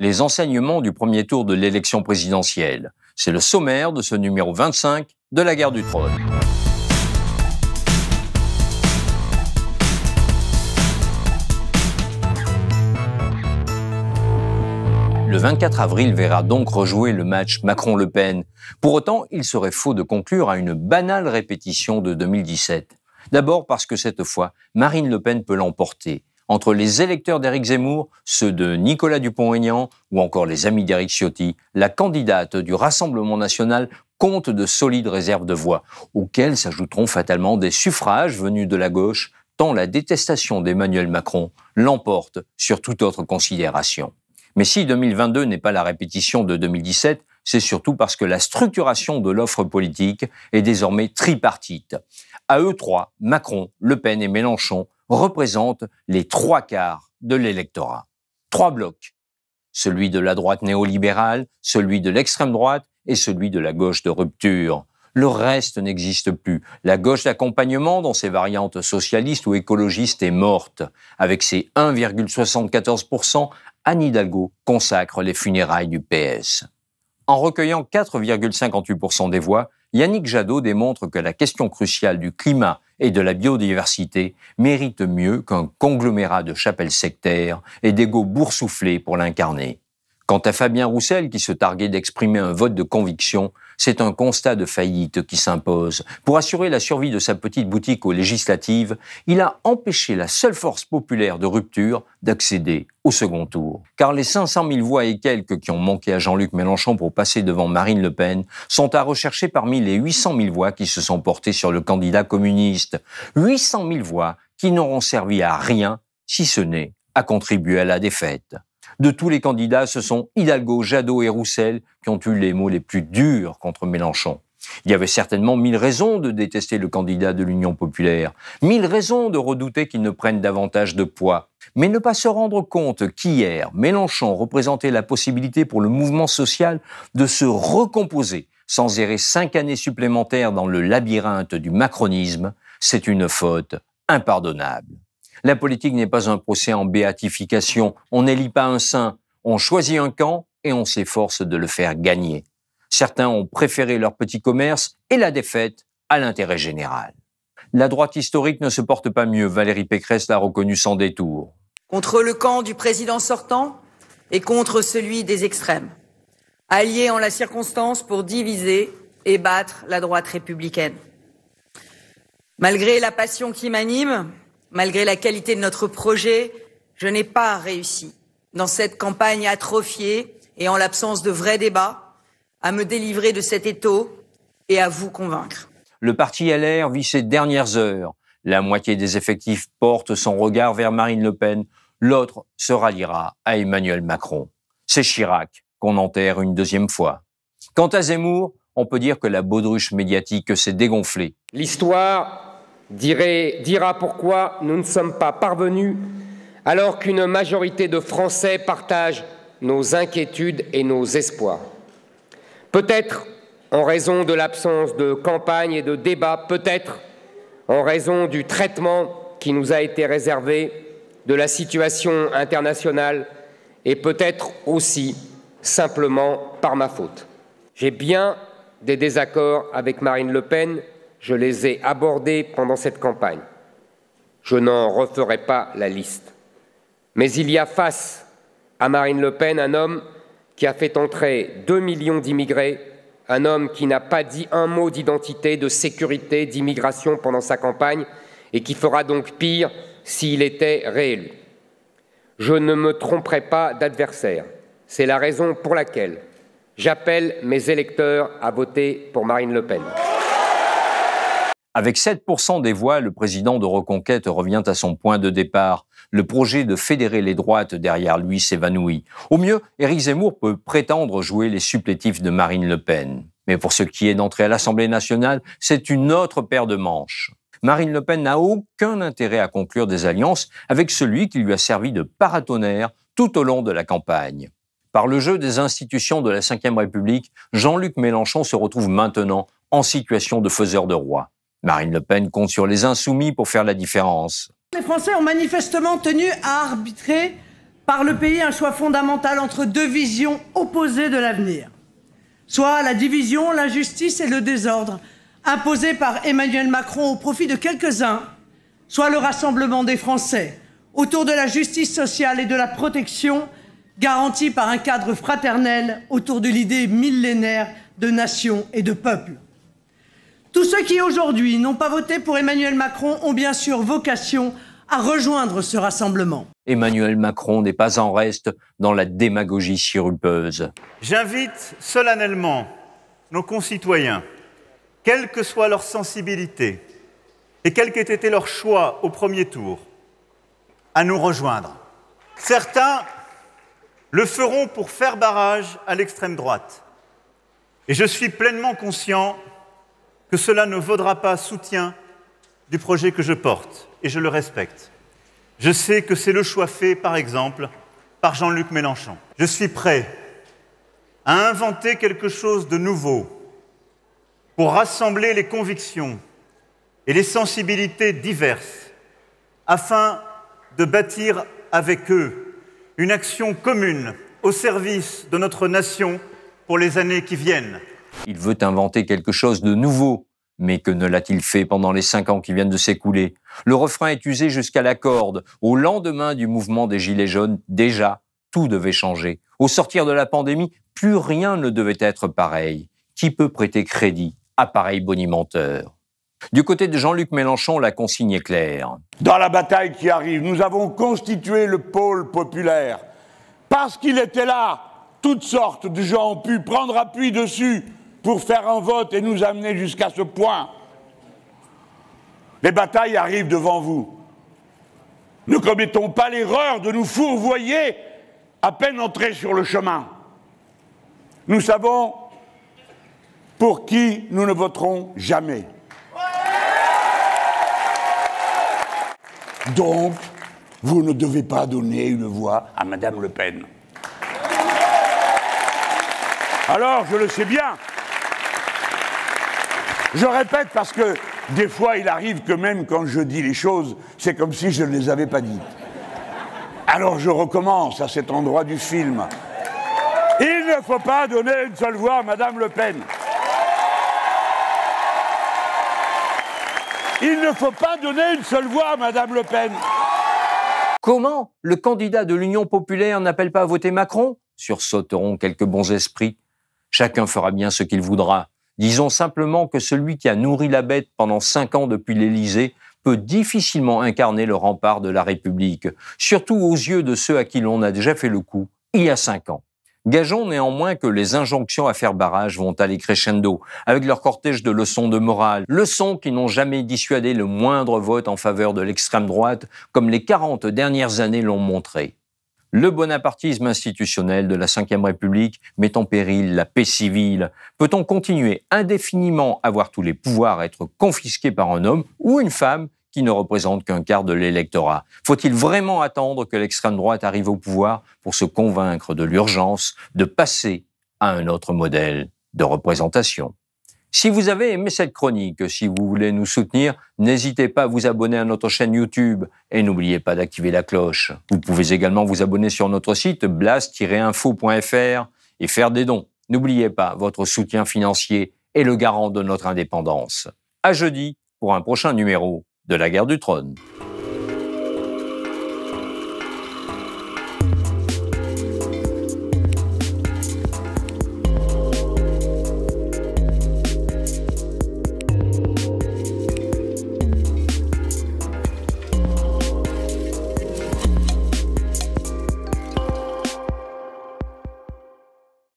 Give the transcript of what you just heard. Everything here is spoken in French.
les enseignements du premier tour de l'élection présidentielle. C'est le sommaire de ce numéro 25 de la guerre du trône. Le 24 avril verra donc rejouer le match Macron-Le Pen. Pour autant, il serait faux de conclure à une banale répétition de 2017. D'abord parce que cette fois, Marine Le Pen peut l'emporter entre les électeurs d'Éric Zemmour, ceux de Nicolas Dupont-Aignan ou encore les amis d'Éric Ciotti, la candidate du Rassemblement national compte de solides réserves de voix, auxquelles s'ajouteront fatalement des suffrages venus de la gauche, tant la détestation d'Emmanuel Macron l'emporte sur toute autre considération. Mais si 2022 n'est pas la répétition de 2017, c'est surtout parce que la structuration de l'offre politique est désormais tripartite. À eux trois, Macron, Le Pen et Mélenchon représentent les trois quarts de l'électorat. Trois blocs. Celui de la droite néolibérale, celui de l'extrême droite et celui de la gauche de rupture. Le reste n'existe plus. La gauche d'accompagnement, dans ses variantes socialistes ou écologistes, est morte. Avec ses 1,74%, Anne Hidalgo consacre les funérailles du PS. En recueillant 4,58% des voix, Yannick Jadot démontre que la question cruciale du climat et de la biodiversité mérite mieux qu'un conglomérat de chapelles sectaires et d'égaux boursouflés pour l'incarner. Quant à Fabien Roussel, qui se targuait d'exprimer un vote de conviction, c'est un constat de faillite qui s'impose. Pour assurer la survie de sa petite boutique aux législatives, il a empêché la seule force populaire de rupture d'accéder au second tour. Car les 500 000 voix et quelques qui ont manqué à Jean-Luc Mélenchon pour passer devant Marine Le Pen sont à rechercher parmi les 800 000 voix qui se sont portées sur le candidat communiste. 800 000 voix qui n'auront servi à rien si ce n'est à contribuer à la défaite. De tous les candidats, ce sont Hidalgo, Jadot et Roussel qui ont eu les mots les plus durs contre Mélenchon. Il y avait certainement mille raisons de détester le candidat de l'Union populaire, mille raisons de redouter qu'il ne prenne davantage de poids. Mais ne pas se rendre compte qu'hier, Mélenchon représentait la possibilité pour le mouvement social de se recomposer sans errer cinq années supplémentaires dans le labyrinthe du macronisme, c'est une faute impardonnable. La politique n'est pas un procès en béatification. On n'élit pas un saint. On choisit un camp et on s'efforce de le faire gagner. Certains ont préféré leur petit commerce et la défaite à l'intérêt général. La droite historique ne se porte pas mieux, Valérie Pécresse l'a reconnu sans détour. Contre le camp du président sortant et contre celui des extrêmes, alliés en la circonstance pour diviser et battre la droite républicaine. Malgré la passion qui m'anime, Malgré la qualité de notre projet, je n'ai pas réussi, dans cette campagne atrophiée et en l'absence de vrais débats, à me délivrer de cet étau et à vous convaincre. Le parti l'air vit ses dernières heures. La moitié des effectifs porte son regard vers Marine Le Pen, l'autre se ralliera à Emmanuel Macron. C'est Chirac qu'on enterre une deuxième fois. Quant à Zemmour, on peut dire que la baudruche médiatique s'est dégonflée. L'histoire dira pourquoi nous ne sommes pas parvenus alors qu'une majorité de Français partagent nos inquiétudes et nos espoirs. Peut-être en raison de l'absence de campagne et de débat, peut-être en raison du traitement qui nous a été réservé, de la situation internationale et peut-être aussi simplement par ma faute. J'ai bien des désaccords avec Marine Le Pen, je les ai abordés pendant cette campagne. Je n'en referai pas la liste. Mais il y a face à Marine Le Pen un homme qui a fait entrer 2 millions d'immigrés, un homme qui n'a pas dit un mot d'identité, de sécurité, d'immigration pendant sa campagne, et qui fera donc pire s'il était réélu. Je ne me tromperai pas d'adversaire. C'est la raison pour laquelle j'appelle mes électeurs à voter pour Marine Le Pen. Avec 7% des voix, le président de Reconquête revient à son point de départ. Le projet de fédérer les droites derrière lui s'évanouit. Au mieux, Éric Zemmour peut prétendre jouer les supplétifs de Marine Le Pen. Mais pour ce qui est d'entrer à l'Assemblée nationale, c'est une autre paire de manches. Marine Le Pen n'a aucun intérêt à conclure des alliances avec celui qui lui a servi de paratonnerre tout au long de la campagne. Par le jeu des institutions de la Ve République, Jean-Luc Mélenchon se retrouve maintenant en situation de faiseur de roi. Marine Le Pen compte sur les insoumis pour faire la différence. Les Français ont manifestement tenu à arbitrer par le pays un choix fondamental entre deux visions opposées de l'avenir, soit la division, l'injustice et le désordre imposés par Emmanuel Macron au profit de quelques-uns, soit le rassemblement des Français autour de la justice sociale et de la protection garantie par un cadre fraternel autour de l'idée millénaire de nation et de peuple. Tous ceux qui aujourd'hui n'ont pas voté pour Emmanuel Macron ont bien sûr vocation à rejoindre ce rassemblement. Emmanuel Macron n'est pas en reste dans la démagogie sirupeuse. J'invite solennellement nos concitoyens, quelle que soit leur sensibilité et quel qu'ait été leur choix au premier tour, à nous rejoindre. Certains le feront pour faire barrage à l'extrême droite. Et je suis pleinement conscient que cela ne vaudra pas soutien du projet que je porte, et je le respecte. Je sais que c'est le choix fait, par exemple, par Jean-Luc Mélenchon. Je suis prêt à inventer quelque chose de nouveau pour rassembler les convictions et les sensibilités diverses afin de bâtir avec eux une action commune au service de notre nation pour les années qui viennent. Il veut inventer quelque chose de nouveau, mais que ne l'a-t-il fait pendant les cinq ans qui viennent de s'écouler Le refrain est usé jusqu'à la corde. Au lendemain du mouvement des Gilets jaunes, déjà, tout devait changer. Au sortir de la pandémie, plus rien ne devait être pareil. Qui peut prêter crédit à pareil bonimenteur du côté de Jean-Luc Mélenchon, la consigne est claire. Dans la bataille qui arrive, nous avons constitué le pôle populaire. Parce qu'il était là, toutes sortes de gens ont pu prendre appui dessus pour faire un vote et nous amener jusqu'à ce point. Les batailles arrivent devant vous. Ne commettons pas l'erreur de nous fourvoyer à peine entrés sur le chemin. Nous savons pour qui nous ne voterons jamais. Donc, vous ne devez pas donner une voix à Madame Le Pen. Alors, je le sais bien, je répète parce que des fois, il arrive que même quand je dis les choses, c'est comme si je ne les avais pas dites. Alors je recommence à cet endroit du film. Il ne faut pas donner une seule voix à Madame Le Pen. Il ne faut pas donner une seule voix à Madame Le Pen. Comment le candidat de l'Union populaire n'appelle pas à voter Macron Sursauteront quelques bons esprits. Chacun fera bien ce qu'il voudra. Disons simplement que celui qui a nourri la bête pendant cinq ans depuis l'Élysée peut difficilement incarner le rempart de la République, surtout aux yeux de ceux à qui l'on a déjà fait le coup il y a cinq ans. Gageons néanmoins que les injonctions à faire barrage vont aller crescendo, avec leur cortège de leçons de morale, leçons qui n'ont jamais dissuadé le moindre vote en faveur de l'extrême droite, comme les quarante dernières années l'ont montré le bonapartisme institutionnel de la Ve République met en péril la paix civile. Peut-on continuer indéfiniment à voir tous les pouvoirs être confisqués par un homme ou une femme qui ne représente qu'un quart de l'électorat Faut-il vraiment attendre que l'extrême droite arrive au pouvoir pour se convaincre de l'urgence de passer à un autre modèle de représentation si vous avez aimé cette chronique, si vous voulez nous soutenir, n'hésitez pas à vous abonner à notre chaîne YouTube et n'oubliez pas d'activer la cloche. Vous pouvez également vous abonner sur notre site blast-info.fr et faire des dons. N'oubliez pas, votre soutien financier est le garant de notre indépendance. À jeudi pour un prochain numéro de la guerre du trône.